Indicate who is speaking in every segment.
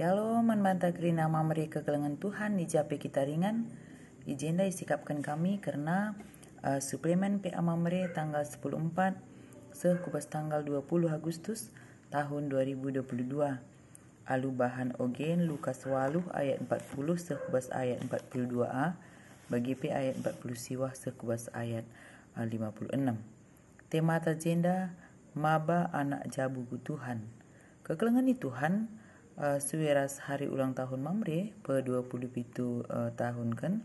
Speaker 1: Shalom, manbanta krina mamre kegelangan Tuhan di kita ringan. Ijenda isikapkan kami karena uh, suplemen PA mamre tanggal 104 sekubas tanggal 20 Agustus tahun 2022. Alu bahan ogen Lukas waluh ayat 40 sekubas ayat 42a bagi P ayat 40 siwah sekubas ayat 56. Uh, Tema tajenda Maba anak jabu Tuhan. Kegelangan Tuhan uh, hari ulang tahun Mamre pe 27 uh, tahun kan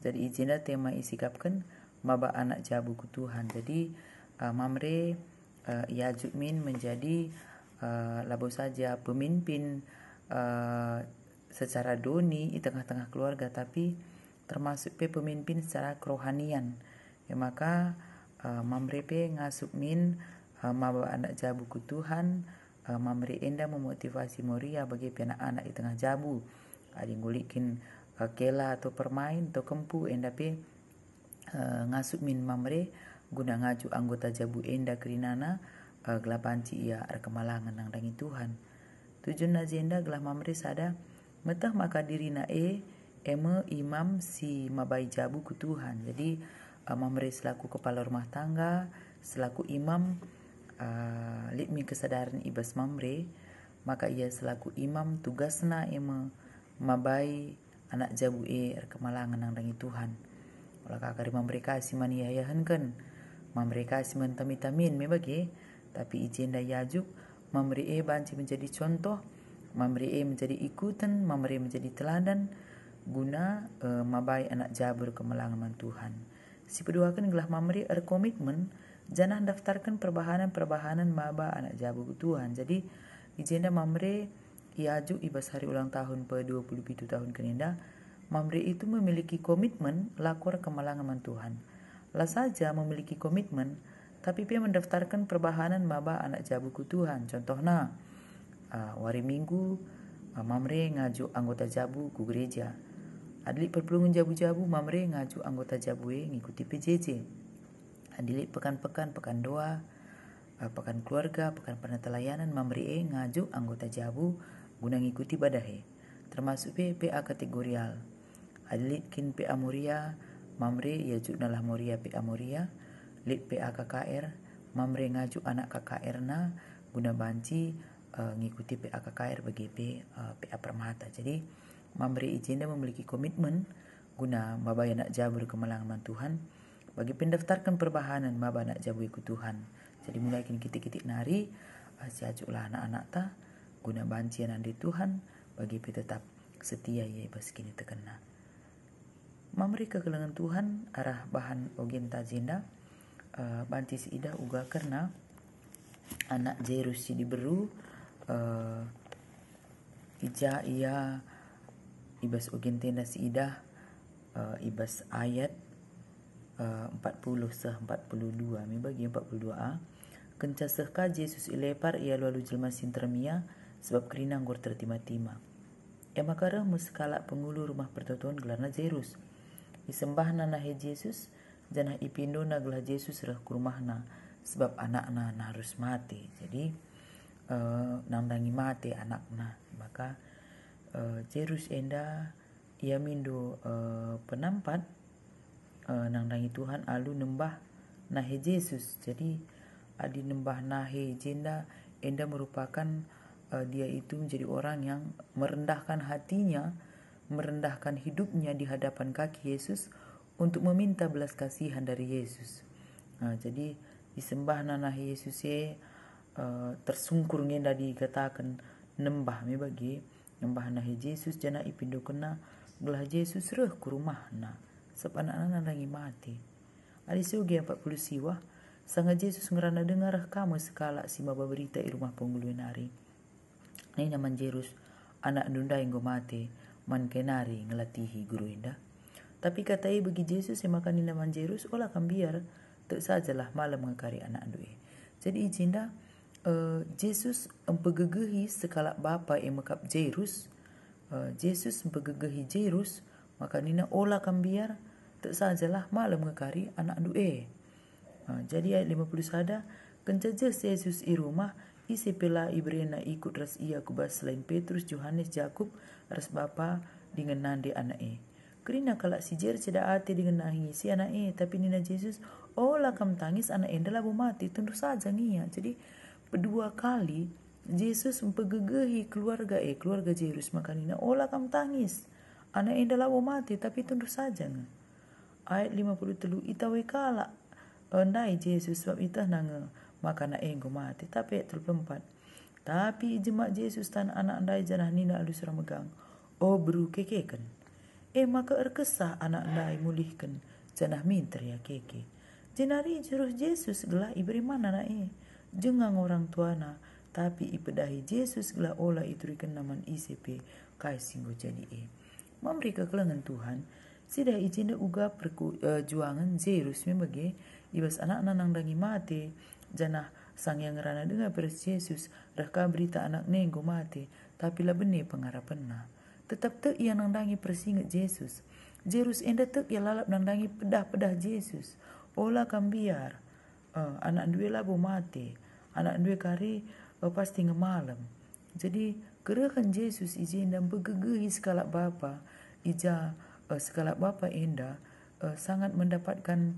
Speaker 1: jadi izinnya tema isi kan, maba anak jabu ke Tuhan jadi uh, eh, Mamre uh, Jukmin menjadi uh, eh, labu saja pemimpin uh, secara doni di tengah-tengah keluarga tapi termasuk pe pemimpin secara kerohanian ya maka uh, Mamre pe min uh, maba anak jabu ke Tuhan Mamre enda memotivasi Moria bagi anak di tengah jabu yang ngulikin eh, kela atau permain atau kempu enda pe uh, ngasuk min mamre guna ngaju anggota jabu enda kerinana uh, eh, gelapanci ia rekemalangan nang dangi Tuhan tujuan nazenda gelah mamre sada metah maka diri e eme imam si mabai jabu ku Tuhan jadi uh, eh, mamre selaku kepala rumah tangga selaku imam uh, Malik kesadaran ibas mamre, maka ia selaku imam tugasna ema mabai anak jabu e kemalangan nang dangi Tuhan. Olah kakari mereka siman iayahankan, mereka siman tamitamin me bagi, tapi izin yajuk, mamre e banci menjadi contoh, mamre e menjadi ikutan, mamre e menjadi teladan, guna e, mabai anak jabur kemalangan Tuhan. Si peduakan gelah mamre er komitmen, janah daftarkan perbahanan-perbahanan maba anak jabu Tuhan jadi ijena mamre iaju ibas hari ulang tahun pe 27 tahun kenenda mamre itu memiliki komitmen lakor kemalangaman Tuhan lah saja memiliki komitmen tapi dia mendaftarkan perbahanan maba anak jabu Tuhan contohnya uh, wari minggu uh, mamre ngaju anggota jabu ku gereja adli perpelungan jabu-jabu mamre ngaju anggota jabu ngikuti PJJ andili pekan-pekan, pekan doa, eh, pekan keluarga, pekan penata layanan, memberi E, ngajuk, anggota jabu, guna ngikuti badahe. Termasuk PPA PA kategorial. Adlit kin PA Muria, Mamre yajuk nalah Muria PA Muria, lit PA KKR, Mamre ngajuk anak KKR na, guna banci, uh, ngikuti PAKKR BGP uh, eh, PA Permata. Jadi memberi izinnya memiliki komitmen guna membayar nak jabur kemalangan Tuhan bagi pendaftarkan perbahanan nak jabu ikut Tuhan. Jadi mulai kini kitik-kitik nari, asyik anak-anak ta, guna bancian di Tuhan, bagi pi tetap setia ya pas kini tekena. Mamri kegelangan Tuhan arah bahan ogen jenda, uh, eh, bantis idah uga karena anak Jairus di beru, uh, eh, ija ia ibas ogen tenda si idah eh, uh, ibas ayat 40 eh, sah 42 mi bagi 42a kenca sah Yesus ilepar ia lalu jelma sintermia sebab kerina gor tertima-tima ia makarah muskala pengulu rumah pertotoan gelarna Jerus disembah nana he Yesus janah ipindo na gelah Yesus rah kurumahna sebab anakna na harus mati jadi uh, nambangi mati anakna maka uh, Jerus enda ia mindo uh, penampat uh, nang Tuhan alu nembah nahe Yesus jadi adi nembah nahe jenda enda merupakan uh, dia itu menjadi orang yang merendahkan hatinya merendahkan hidupnya di hadapan kaki Yesus untuk meminta belas kasihan dari Yesus nah, jadi disembah nahe Yesus ye uh, tersungkur ngenda dikatakan nembah me bagi nembah nahe Yesus jana ipindo kena belah Yesus reh ke rumah nah sebab anak-anak lagi mati. yang 40 siwa, Sangat Yesus ngerana dengarah kamu sekala si baba berita di rumah ini nama Jerus anak nunda yang mati, man kenari ngelatihi guru indah. Tapi katai bagi Yesus yang makan ini nama Jerus olah kan biar, tak sajalah malam ngekari anak due. Jadi izinda, dah eh, Yesus empegegehi sekala bapa yang mekap Jairus, Jesus eh, Yesus empegegehi Jairus, maka nina olah kan biar, tak sajalah malam ngekari anak due. E. jadi ayat 50 sada, kencaja Yesus i rumah, isi pela ibrena ikut ras ia kubas selain Petrus, Yohanes, Jakub, ras bapa dengan nande anak e. Kerina kalak sijer ceda hati dengan nahi si anak e, tapi nina Yesus, oh lakam tangis anak e labu mati, tentu saja ngia. Jadi, kedua kali Yesus mempegegehi keluarga E, keluarga Jairus makanina olah oh, kam tangis anak yang e dalam mati tapi tunduk saja nggak ayat 53 itawai kala ondai Jesus sebab ita nanga maka na enggo mati tapi ayat 34 tapi jemaat Jesus tan anak dai janah nina alus ramegang oh beru kekeken eh maka erkesah anak dai mulihken janah minter ya keke jenari jurus Jesus gelah iberi mana na jengang orang tuana tapi ipedahi Jesus gelah olah itu naman ICP kai singgo jadi e memberi kekelengan Tuhan sida इचिन uga perjuangan eh, जे rusmi bagi ibas anak nanang dangi mati janah sang yang rana dengan peres Yesus raka berita anak nenggo mati tapi lah benih pengharapan na tetap tak ia nandangi persingat Yesus Jerus enda te ia lalap nandangi pedah-pedah Yesus olah kambiar uh, eh, anak dua labu mati anak dua kari uh, pasti ngemalam jadi gerakan Yesus izin dan begegehi skala Bapa ija uh, segala Bapak Indah uh, sangat mendapatkan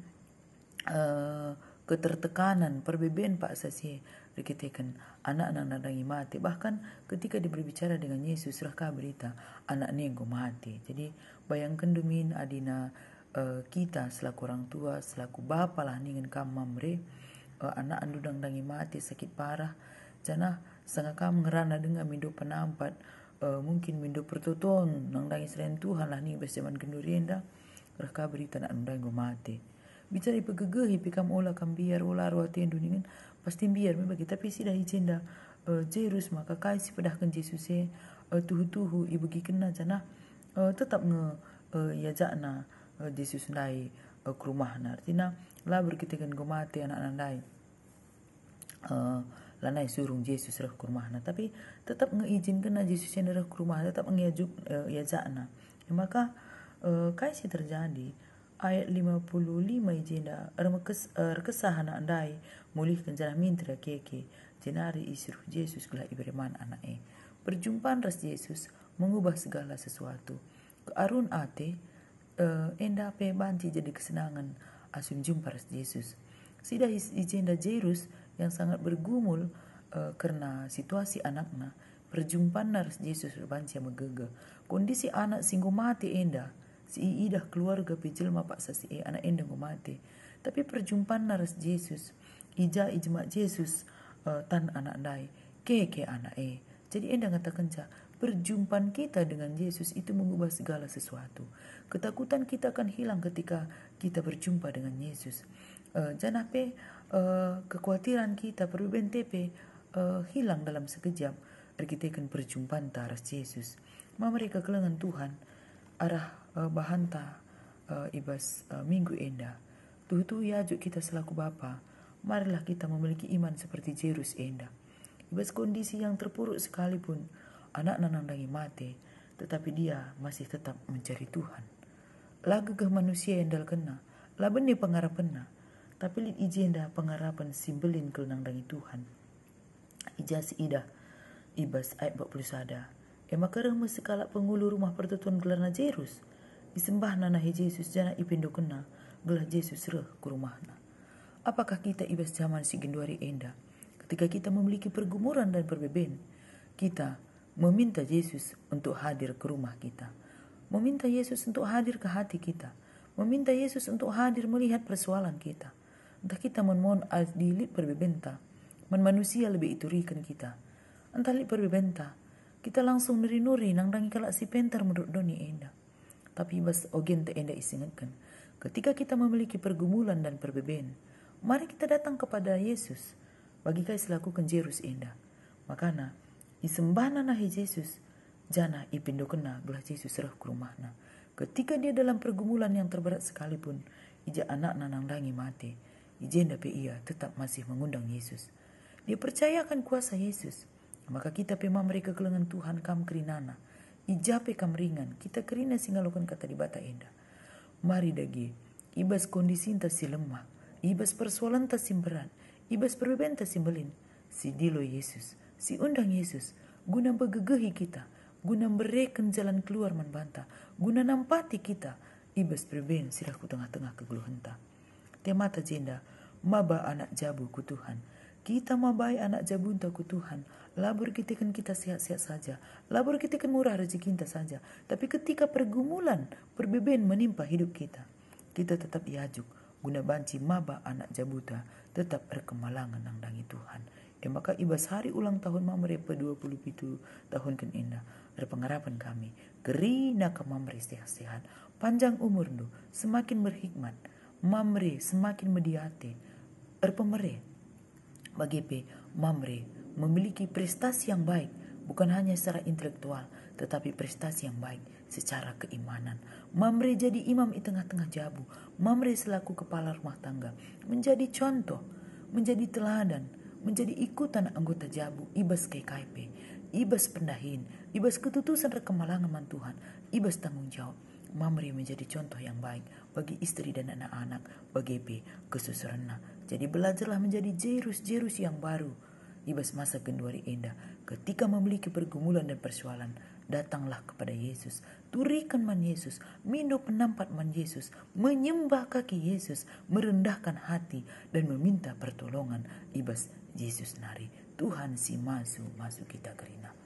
Speaker 1: uh, ketertekanan perbedaan Pak Sasi dikatakan anak-anak nadangi mati bahkan ketika diberbicara dengan Yesus rakah berita anak ni engkau mati jadi bayangkan dumin adina uh, kita selaku orang tua selaku bapa lah ningen kam mamre uh, anak andu dangi mati sakit parah jana sangka kam ngerana dengan hidup penampat uh, mungkin mindo pertuton nang dang isren Tuhan lah ni beseman kendurin dah reka berita nak undang go mati bicara ipe gegeh ipe kam ola kam biar ola ruati duningan pasti biar memang kita pisi dah izin dah uh, eh, jerus maka kai si pedahkan Yesus eh uh, eh, tuhu tuhu ibu kena jana uh, tetap nge uh, uh, Yesus nai uh, ke rumah na artinya lah berkitakan go mati anak-anak uh, lana surung Yesus rah kurmahna tapi tetap ngeizinkan Yesus yang rah kurmahna tetap ngiajuk uh, eh, yazakna ya, maka uh, eh, kai si terjadi ayat 55 jenda. rekes uh, eh, rekesah andai mulih kenjana mintra ya, keke jenari isru Yesus gelah beriman anak e perjumpaan Ras Yesus mengubah segala sesuatu Arun ate uh, enda pe jadi kesenangan asum jumpa Ras Yesus Sidah izin da Jairus yang sangat bergumul e, karena situasi anaknya. Perjumpaan nars Yesus berbansia megega. Kondisi anak singgung mati endah. Si idah keluarga pijil mapak sasi e anak endah mati. Tapi perjumpaan nars Yesus. Ija ijma Yesus e, eh, tan anak dai. Keke anak e. Jadi endah katakan ja, perjumpaan kita dengan Yesus itu mengubah segala sesuatu. Ketakutan kita akan hilang ketika kita berjumpa dengan Yesus. E, eh, janape Eh, kekhawatiran kita perubahan BNTP uh, eh, hilang dalam sekejap. Dan kita akan berjumpa taras Yesus. Ma mereka kelengan Tuhan arah uh, eh, bahanta uh, ibas uh, minggu enda. Tuh tuh yajuk kita selaku Bapa. Marilah kita memiliki iman seperti Jerus enda. Ibas kondisi yang terpuruk sekalipun, anak nanandangi mati, tetapi dia masih tetap mencari Tuhan. Lagu ke manusia yang dal kena, nih pengarap tapi lid pengharapan pengarapan simbelin kelnang dari Tuhan. Ija si ida. Ibas ayat 41. Ema kerah sekalak pengulu rumah pertutuan gelarna Jerus. Disembah nanahi Yesus jana ipindo kena. Gelah Yesus reh ke rumahna. Apakah kita ibas zaman si genduari enda? Ketika kita memiliki pergumuran dan perbeben. Kita meminta Yesus untuk hadir ke rumah kita. Meminta Yesus untuk hadir ke hati kita. Meminta Yesus untuk hadir melihat persoalan kita Entah kita memohon mon al berbebenta. Man manusia lebih iturikan kita. Entah lip berbebenta. Kita langsung nuri-nuri nang dangi kalak si pentar menurut doni enda. Tapi bas ogen te enda isingatkan. Ketika kita memiliki pergumulan dan perbeben, mari kita datang kepada Yesus. Bagi kai selaku kenjerus enda. Makana, disembah nahi Yesus, jana ipindo kena belah Yesus serah ke rumahna. Ketika dia dalam pergumulan yang terberat sekalipun, ija anak nanang dangi mati. Legenda ia tetap masih mengundang Yesus. Dia percaya akan kuasa Yesus. Maka kita pema mereka kelengan Tuhan kam kerinana. Ijape kam ringan. Kita kerina singalokon kata di bata enda. Mari dagi. Ibas kondisi inta si lemah. Ibas persoalan ta simberan. Ibas perbeben ta simbelin. Si dilo Yesus. Si undang Yesus. Guna begegehi kita. Guna mereken jalan keluar manbanta. Guna nampati kita. Ibas perbeben sirahku tengah-tengah kegeluhenta. Tema mata jenda, maba anak jabu ku Tuhan. Kita mabai anak jabu ku Tuhan. Labur kan kita sehat-sehat saja. Labur kan murah rezeki kita saja. Tapi ketika pergumulan, perbeben menimpa hidup kita. Kita tetap yajuk Guna banci maba anak jabuta. Tetap berkemalangan nang dangi Tuhan. Ya maka ibas hari ulang tahun mamre pe 27 tahun kan indah. Ada pengharapan kami. Gerina kamamre sehat-sehat. Panjang umur nu. Semakin berhikmat mamre semakin mediate erpemere bagi P mamre memiliki prestasi yang baik bukan hanya secara intelektual tetapi prestasi yang baik secara keimanan. Mamre jadi imam di tengah-tengah jabu. Mamre selaku kepala rumah tangga menjadi contoh, menjadi teladan, menjadi ikutan anggota jabu ibas KKP, ibas pendahin, ibas ketutusan rekemalangan Tuhan, ibas tanggung jawab. Mamri menjadi contoh yang baik bagi istri dan anak-anak, bagi B, kesuserna. Jadi belajarlah menjadi jerus-jerus yang baru. Ibas masa genduari indah, ketika memiliki pergumulan dan persoalan, datanglah kepada Yesus, turikan man Yesus, minum penampat man Yesus, menyembah kaki Yesus, merendahkan hati, dan meminta pertolongan. Ibas Yesus nari, Tuhan si masu, masu kita kerina.